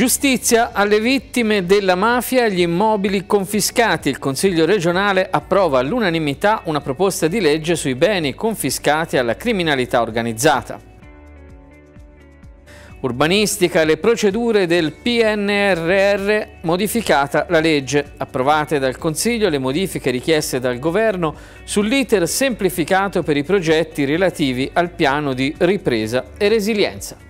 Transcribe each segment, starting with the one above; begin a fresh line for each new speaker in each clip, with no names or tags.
Giustizia alle vittime della mafia e gli immobili confiscati. Il Consiglio regionale approva all'unanimità una proposta di legge sui beni confiscati alla criminalità organizzata. Urbanistica le procedure del PNRR modificata la legge. Approvate dal Consiglio le modifiche richieste dal Governo sull'iter semplificato per i progetti relativi al piano di ripresa e resilienza.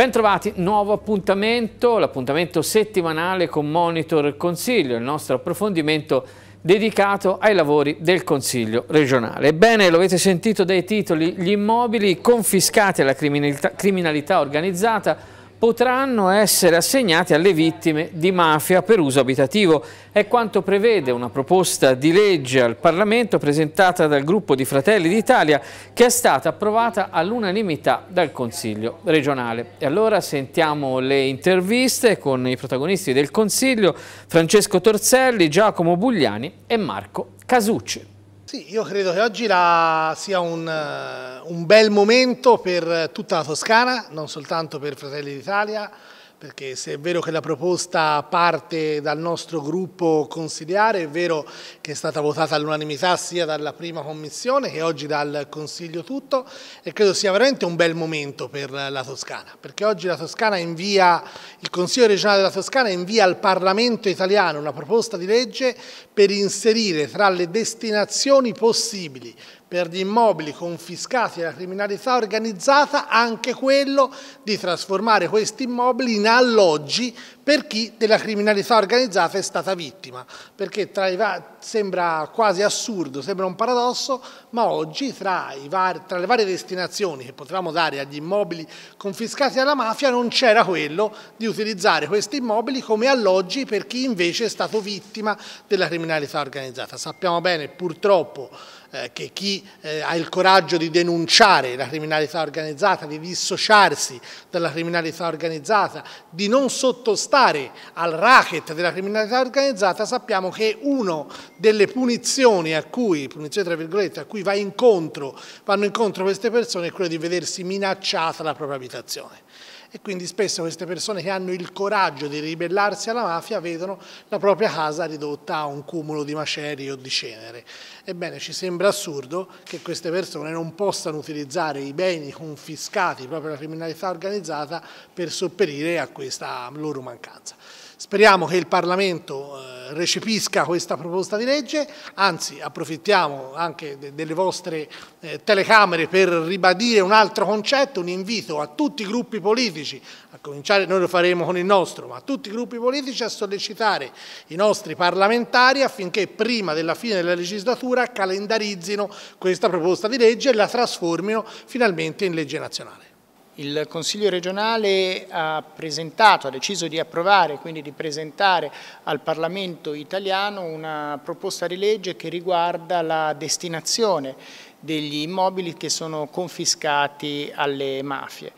Bentrovati, nuovo appuntamento, l'appuntamento settimanale con Monitor Consiglio, il nostro approfondimento dedicato ai lavori del Consiglio regionale. Ebbene, lo avete sentito dai titoli, gli immobili confiscati alla criminalità, criminalità organizzata potranno essere assegnati alle vittime di mafia per uso abitativo. È quanto prevede una proposta di legge al Parlamento presentata dal gruppo di Fratelli d'Italia che è stata approvata all'unanimità dal Consiglio regionale. E allora sentiamo le interviste con i protagonisti del Consiglio Francesco Torselli, Giacomo Bugliani e Marco Casucci.
Sì, io credo che oggi la, sia un, eh, un bel momento per tutta la Toscana, non soltanto per Fratelli d'Italia, perché se è vero che la proposta parte dal nostro gruppo consigliare, è vero che è stata votata all'unanimità sia dalla prima commissione che oggi dal Consiglio tutto e credo sia veramente un bel momento per la Toscana, perché oggi la Toscana invia, il Consiglio regionale della Toscana invia al Parlamento italiano una proposta di legge per inserire tra le destinazioni possibili per gli immobili confiscati alla criminalità organizzata anche quello di trasformare questi immobili in alloggi per chi della criminalità organizzata è stata vittima, perché va... sembra quasi assurdo, sembra un paradosso, ma oggi tra, var... tra le varie destinazioni che potevamo dare agli immobili confiscati alla mafia non c'era quello di utilizzare questi immobili come alloggi per chi invece è stato vittima della criminalità organizzata. Sappiamo bene purtroppo eh, che chi eh, ha il coraggio di denunciare la criminalità organizzata, di dissociarsi dalla criminalità organizzata, di non sottostare partecipare al racket della criminalità organizzata sappiamo che una delle punizioni a cui, punizioni tra virgolette, a cui va incontro, vanno incontro queste persone è quella di vedersi minacciata la propria abitazione e quindi spesso queste persone che hanno il coraggio di ribellarsi alla mafia vedono la propria casa ridotta a un cumulo di macerie o di cenere. Ebbene, ci sembra assurdo che queste persone non possano utilizzare i beni confiscati proprio alla criminalità organizzata per sopperire a questa loro mancanza. Speriamo che il Parlamento eh, recepisca questa proposta di legge, anzi approfittiamo anche delle vostre eh, telecamere per ribadire un altro concetto, un invito a tutti i gruppi politici, a cominciare noi lo faremo con il nostro, ma a tutti i gruppi politici a sollecitare i nostri parlamentari affinché prima della fine della legislatura calendarizzino questa proposta di legge e la trasformino finalmente in legge nazionale.
Il Consiglio regionale ha presentato, ha deciso di approvare, quindi di presentare al Parlamento italiano una proposta di legge che riguarda la destinazione degli immobili che sono confiscati alle mafie.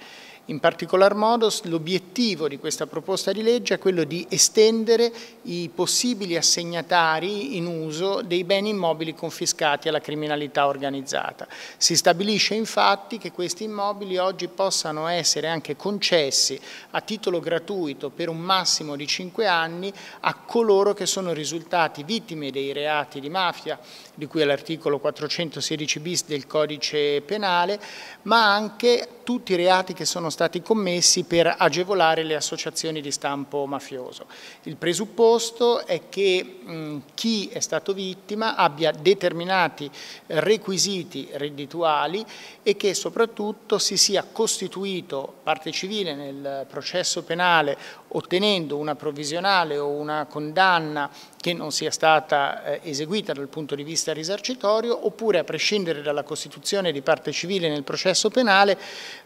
In particolar modo l'obiettivo di questa proposta di legge è quello di estendere i possibili assegnatari in uso dei beni immobili confiscati alla criminalità organizzata. Si stabilisce infatti che questi immobili oggi possano essere anche concessi a titolo gratuito per un massimo di 5 anni a coloro che sono risultati vittime dei reati di mafia di cui è l'articolo 416 bis del codice penale, ma anche tutti i reati che sono stati stati commessi per agevolare le associazioni di stampo mafioso. Il presupposto è che mh, mm, chi è stato vittima abbia determinati requisiti reddituali e che soprattutto si sia costituito parte civile nel processo penale ottenendo una provvisionale o una condanna che non sia stata eh, eseguita dal punto di vista risarcitorio, oppure a prescindere dalla costituzione di parte civile nel processo penale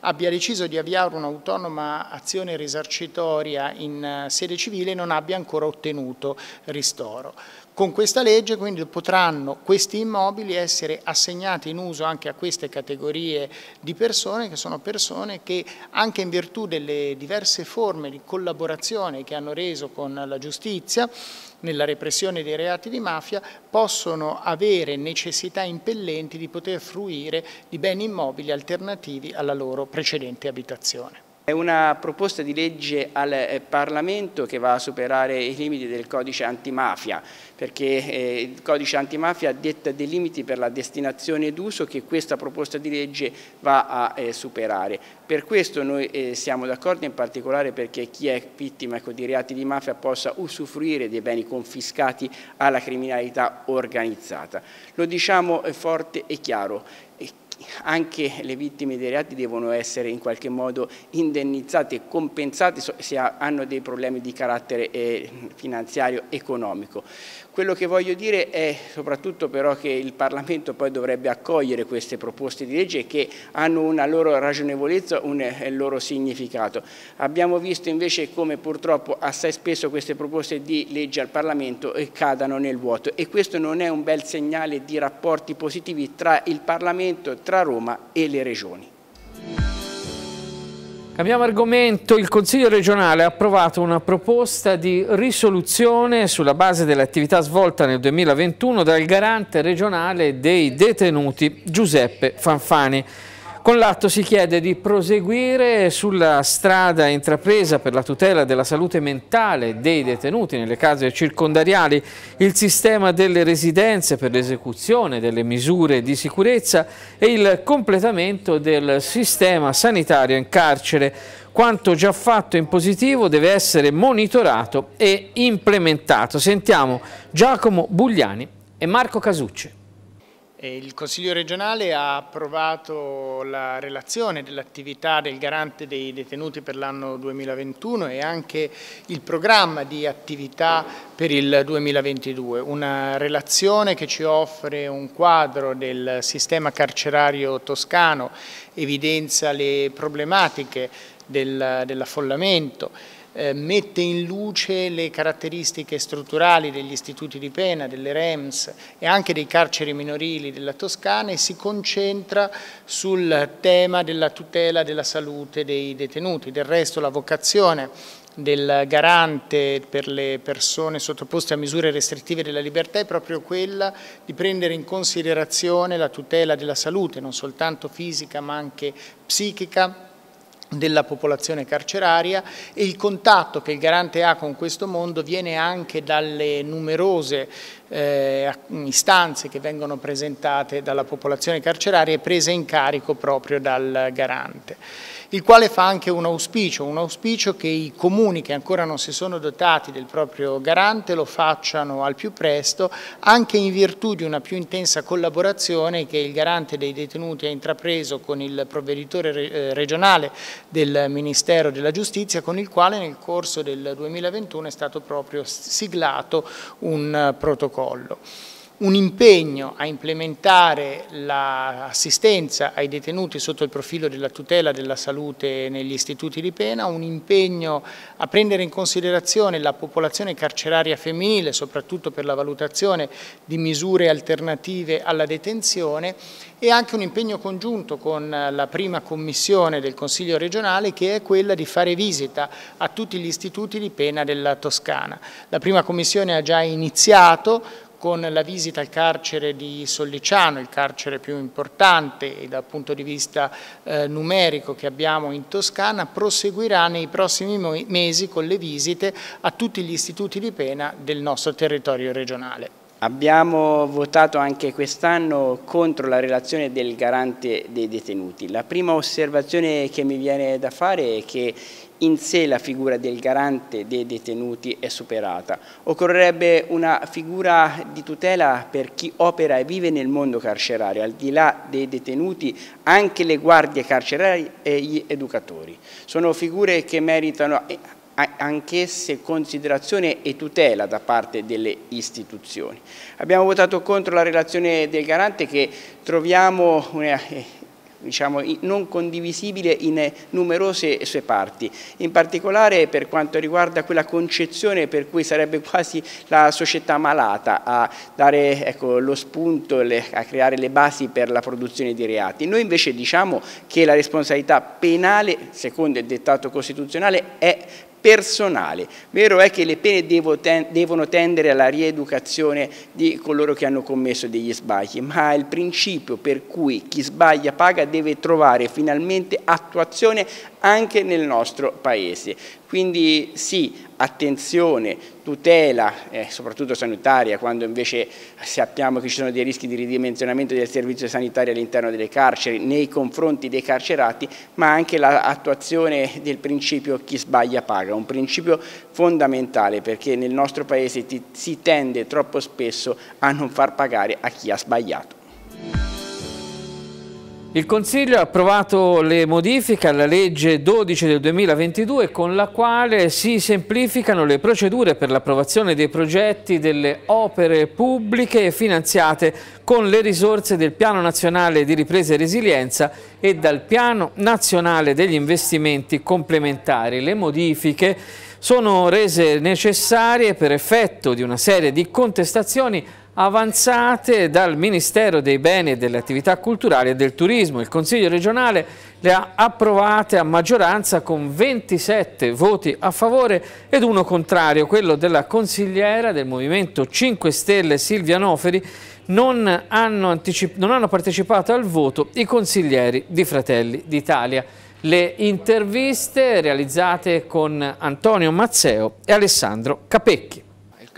abbia deciso di avviare un'autonoma azione risarcitoria in eh, sede civile e non abbia ancora ottenuto ristoro. Con questa legge quindi potranno questi immobili essere assegnati in uso anche a queste categorie di persone che sono persone che anche in virtù delle diverse forme di collaborazione che hanno reso con la giustizia nella repressione dei reati di mafia possono avere necessità impellenti di poter fruire di beni immobili alternativi alla loro precedente
abitazione. È una proposta di legge al eh, Parlamento che va a superare i limiti del codice antimafia, perché eh, il codice antimafia detta dei limiti per la destinazione d'uso che questa proposta di legge va a eh, superare. Per questo noi siamo d'accordo in particolare perché chi è vittima ecco, di reati di mafia possa usufruire dei beni confiscati alla criminalità organizzata. Lo diciamo forte e chiaro, anche le vittime dei reati devono essere in qualche modo indennizzate, compensate se hanno dei problemi di carattere eh, finanziario, economico. Quello che voglio dire è soprattutto però che il Parlamento poi dovrebbe accogliere queste proposte di legge che hanno una loro ragionevolezza, un eh, loro significato. Abbiamo visto invece come purtroppo assai spesso queste proposte di legge al Parlamento eh, cadano nel vuoto e questo non è un bel segnale di rapporti positivi tra il Parlamento, tra Roma e le regioni.
Cambiamo argomento, il Consiglio regionale ha approvato una proposta di risoluzione sulla base dell'attività svolta nel 2021 dal garante regionale dei detenuti Giuseppe Fanfani. Con l'atto si chiede di proseguire sulla strada intrapresa per la tutela della salute mentale dei detenuti nelle case circondariali, il sistema delle residenze per l'esecuzione delle misure di sicurezza e il completamento del sistema sanitario in carcere. Quanto già fatto in positivo deve essere monitorato e implementato. Sentiamo Giacomo Bugliani e Marco Casucci.
Eh, il Consiglio regionale ha approvato la relazione dell'attività del garante dei detenuti per l'anno 2021 e anche il programma di attività per il 2022, una relazione che ci offre un quadro del sistema carcerario toscano, evidenzia le problematiche dell'affollamento, eh, mette in luce le caratteristiche strutturali degli istituti di pena, delle REMS e anche dei carceri minorili della Toscana e si concentra sul tema della tutela della salute dei detenuti. Del resto la vocazione del garante per le persone sottoposte a misure restrittive della libertà è proprio quella di prendere in considerazione la tutela della salute, non soltanto fisica ma anche psichica della popolazione carceraria e il contatto che il garante ha con questo mondo viene anche dalle numerose eh, istanze che vengono presentate dalla popolazione carceraria e prese in carico proprio dal garante, il quale fa anche un auspicio, un auspicio che i comuni che ancora non si sono dotati del proprio garante lo facciano al più presto, anche in virtù di una più intensa collaborazione che il garante dei detenuti ha intrapreso con il provveditore eh, regionale del Ministero della Giustizia, con il quale nel corso del 2021 è stato proprio siglato un eh, protocollo protocollo un impegno a implementare l'assistenza ai detenuti sotto il profilo della tutela della salute negli istituti di pena, un impegno a prendere in considerazione la popolazione carceraria femminile, soprattutto per la valutazione di misure alternative alla detenzione e anche un impegno congiunto con la prima commissione del Consiglio regionale che è quella di fare visita a tutti gli istituti di pena della Toscana. La prima commissione ha già iniziato con la visita al carcere di Sollicciano, il carcere più importante dal punto di vista eh, numerico che abbiamo in Toscana, proseguirà nei prossimi mesi con le visite a tutti gli istituti di pena del nostro territorio regionale.
Abbiamo votato anche quest'anno contro la relazione del garante dei detenuti. La prima osservazione che mi viene da fare è che in sé la figura del garante dei detenuti è superata. Occorrerebbe una figura di tutela per chi opera e vive nel mondo carcerario, al di là dei detenuti anche le guardie carcerarie e gli educatori. Sono figure che meritano eh, anch'esse considerazione e tutela da parte delle istituzioni. Abbiamo votato contro la relazione del garante che troviamo eh, diciamo, non condivisibile in eh, numerose eh, sue parti, in particolare per quanto riguarda quella concezione per cui sarebbe quasi la società malata a dare ecco, lo spunto, le, a creare le basi per la produzione di reati. Noi invece diciamo che la responsabilità penale, secondo il dettato costituzionale, è personale. Vero è che le pene devono tendere alla rieducazione di coloro che hanno commesso degli sbagli, ma il principio per cui chi sbaglia paga deve trovare finalmente attuazione anche nel nostro Paese. Quindi sì, attenzione, tutela, eh, soprattutto sanitaria, quando invece sappiamo che ci sono dei rischi di ridimensionamento del servizio sanitario all'interno delle carceri, nei confronti dei carcerati, ma anche l'attuazione del principio chi sbaglia paga, un principio fondamentale perché nel nostro Paese ti, si tende troppo spesso a non far pagare a chi ha sbagliato.
Il Consiglio ha approvato le modifiche alla legge 12 del 2022 con la quale si semplificano le procedure per l'approvazione dei progetti delle opere pubbliche finanziate con le risorse del Piano Nazionale di Ripresa e Resilienza e dal Piano Nazionale degli Investimenti Complementari. Le modifiche sono rese necessarie per effetto di una serie di contestazioni avanzate dal Ministero dei Beni e delle Attività Culturali e del Turismo. Il Consiglio regionale le ha approvate a maggioranza con 27 voti a favore ed uno contrario, quello della consigliera del Movimento 5 Stelle Silvia Noferi, non hanno, non hanno partecipato al voto i consiglieri di Fratelli d'Italia. Le interviste realizzate con Antonio Mazzeo e Alessandro Capecchi.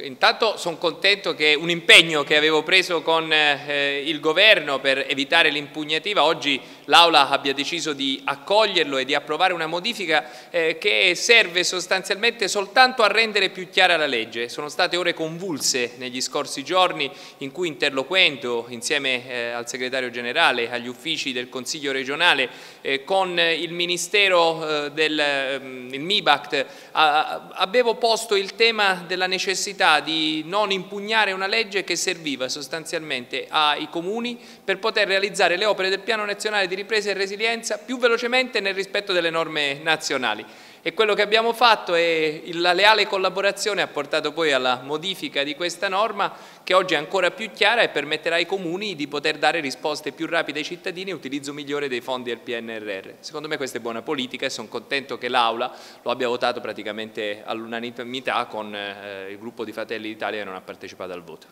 Intanto sono contento che un impegno che avevo preso con eh, il governo per evitare l'impugnativa, oggi l'Aula abbia deciso di accoglierlo e di approvare una modifica eh, che serve sostanzialmente soltanto a rendere più chiara la legge. Sono state ore convulse negli scorsi giorni in cui interloquendo insieme eh, al segretario generale, agli uffici del Consiglio regionale, eh, con il Ministero eh, del ehm, il MIBACT, a, avevo posto il tema della necessità necessità di non impugnare una legge che serviva sostanzialmente ai comuni per poter realizzare le opere del Piano Nazionale di Ripresa e Resilienza più velocemente nel rispetto delle norme nazionali. E quello che abbiamo fatto è la leale collaborazione ha portato poi alla modifica di questa norma che oggi è ancora più chiara e permetterà ai comuni di poter dare risposte più rapide ai cittadini e utilizzo migliore dei fondi del PNRR. Secondo me questa è buona politica e sono contento che l'Aula lo abbia votato praticamente all'unanimità con eh, il gruppo di Fratelli d'Italia che non ha partecipato al voto.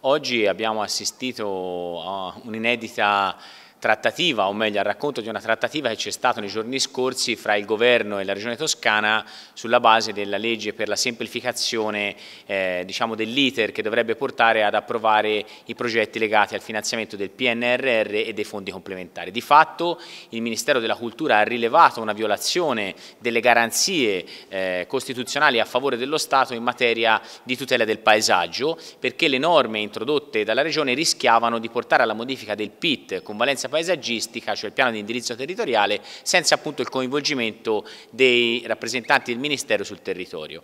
Oggi abbiamo assistito a un'inedita trattativa, o meglio al racconto di una trattativa che c'è stata nei giorni scorsi fra il governo e la regione toscana sulla base della legge per la semplificazione eh, diciamo dell'iter che dovrebbe portare ad approvare i progetti legati al finanziamento del PNRR e dei fondi complementari. Di fatto il Ministero della Cultura ha rilevato una violazione delle garanzie eh, costituzionali a favore dello Stato in materia di tutela del paesaggio perché le norme introdotte dalla regione rischiavano di portare alla modifica del PIT con valenza paesaggistica, cioè il piano di indirizzo territoriale, senza appunto il coinvolgimento dei rappresentanti del Ministero sul territorio.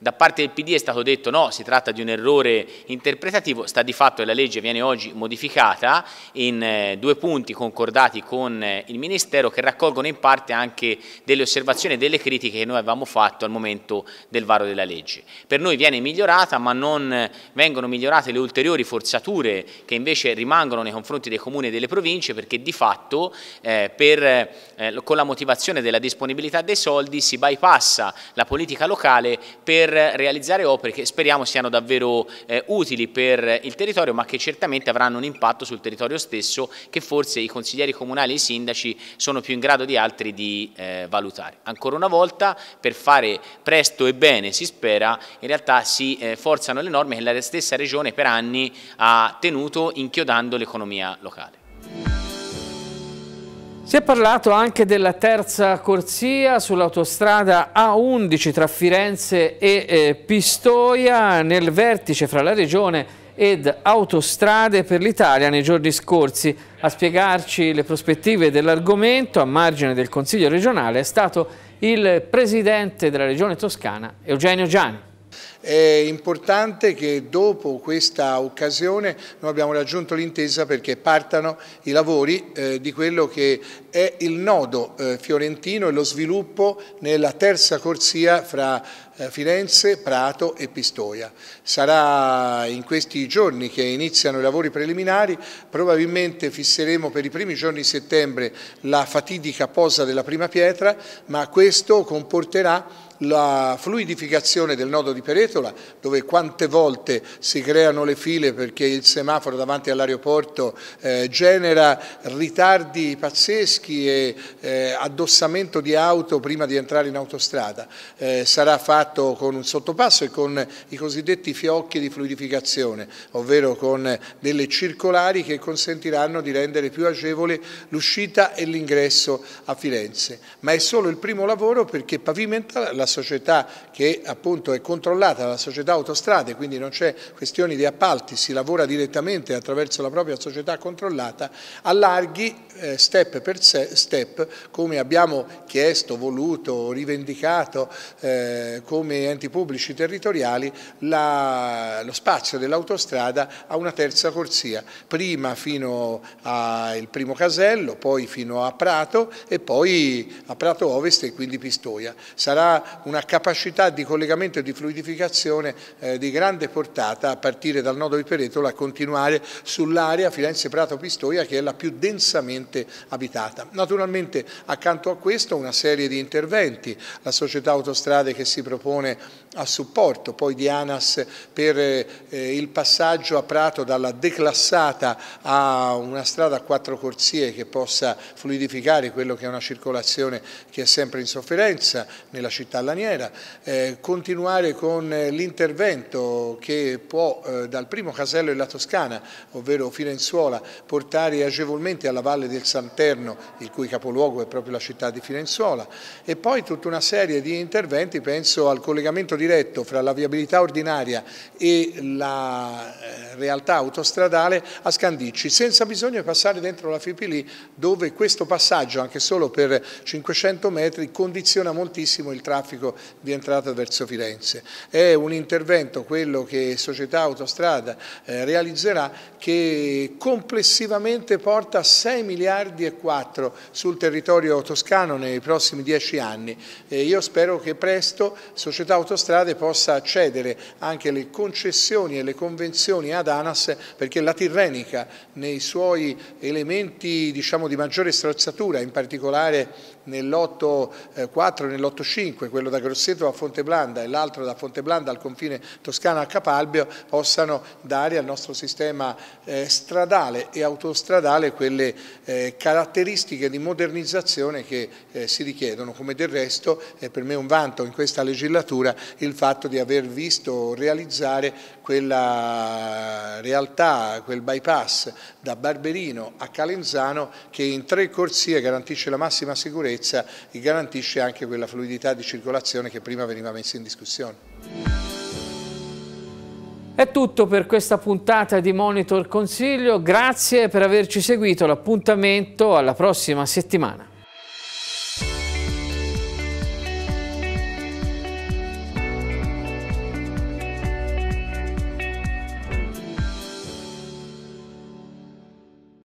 Da parte del PD è stato detto no, si tratta di un errore interpretativo, sta di fatto che la legge viene oggi modificata in eh, due punti concordati con eh, il Ministero che raccolgono in parte anche delle osservazioni e delle critiche che noi avevamo fatto al momento del varo della legge. Per noi viene migliorata ma non vengono migliorate le ulteriori forzature che invece rimangono nei confronti dei comuni e delle province perché di fatto eh, per, eh, con la motivazione della disponibilità dei soldi si bypassa la politica locale per per realizzare opere che speriamo siano davvero eh, utili per il territorio ma che certamente avranno un impatto sul territorio stesso che forse i consiglieri comunali e i sindaci sono più in grado di altri di eh, valutare. Ancora una volta per fare presto e bene si spera in realtà si eh, forzano le norme che la stessa regione per anni ha tenuto inchiodando l'economia locale.
Si è parlato anche della terza corsia sull'autostrada A11 tra Firenze e eh, Pistoia nel vertice fra la regione ed autostrade per l'Italia nei giorni scorsi. A spiegarci le prospettive dell'argomento a margine del Consiglio regionale è stato il presidente della regione toscana Eugenio Gianni.
È importante che dopo questa occasione noi abbiamo raggiunto l'intesa perché partano i lavori eh, di quello che è il nodo eh, fiorentino e lo sviluppo nella terza corsia fra eh, Firenze, Prato e Pistoia. Sarà in questi giorni che iniziano i lavori preliminari, probabilmente fisseremo per i primi giorni di settembre la fatidica posa della prima pietra, ma questo comporterà la fluidificazione del nodo di Peretola, dove quante volte si creano le file perché il semaforo davanti all'aeroporto eh, genera ritardi pazzeschi e eh, addossamento di auto prima di entrare in autostrada. Eh, sarà fatto con un sottopasso e con i cosiddetti fiocchi di fluidificazione, ovvero con delle circolari che consentiranno di rendere più agevole l'uscita e l'ingresso a Firenze. Ma è solo il primo lavoro perché pavimenta la società che appunto è controllata dalla società autostrade, quindi non c'è questione di appalti, si lavora direttamente attraverso la propria società controllata, allarghi eh, step per step, come abbiamo chiesto, voluto, rivendicato eh, come enti pubblici territoriali, la, lo spazio dell'autostrada a una terza corsia, prima fino al primo casello, poi fino a Prato e poi a Prato Ovest e quindi Pistoia. Sarà una capacità di collegamento e di fluidificazione eh, di grande portata a partire dal nodo di Peretola a continuare sull'area Firenze-Prato-Pistoia che è la più densamente densamente abitata. Naturalmente accanto a questo una serie di interventi, la società autostrade che si propone a supporto poi di ANAS per eh, il passaggio a Prato dalla declassata a una strada a quattro corsie che possa fluidificare quello che è una circolazione che è sempre in sofferenza nella città laniera, eh, continuare con eh, l'intervento che può eh, dal primo casello della Toscana, ovvero Firenzuola, portare agevolmente alla Valle del Santerno, il cui capoluogo è proprio la città di Firenzuola, e poi tutta una serie di interventi, penso al collegamento di diretto fra la viabilità ordinaria e la eh, realtà autostradale a Scandicci, senza bisogno di passare dentro la Fipili dove questo passaggio, anche solo per 500 metri, condiziona moltissimo il traffico di entrata verso Firenze. È un intervento, quello che Società Autostrada eh, realizzerà, che complessivamente porta 6 miliardi e 4 sul territorio toscano nei prossimi 10 anni. E io spero che presto Società Autostrada autostrade possa accedere anche le concessioni e le convenzioni ad ANAS perché la Tirrenica nei suoi elementi diciamo, di maggiore strozzatura, in particolare nell'8-4 e nell'8-5, quello da Grosseto a Fonteblanda e l'altro da Fonteblanda al confine toscano a Capalbio, possano dare al nostro sistema eh, stradale e autostradale quelle eh, caratteristiche di modernizzazione che eh, si richiedono, come del resto è eh, per me un vanto in questa legislatura il fatto di aver visto realizzare quella realtà, quel bypass da Barberino a Calenzano che in tre corsie garantisce la massima sicurezza e garantisce anche quella fluidità di circolazione che prima veniva messa in discussione.
È tutto per questa puntata di Monitor Consiglio, grazie per averci seguito, l'appuntamento alla prossima settimana.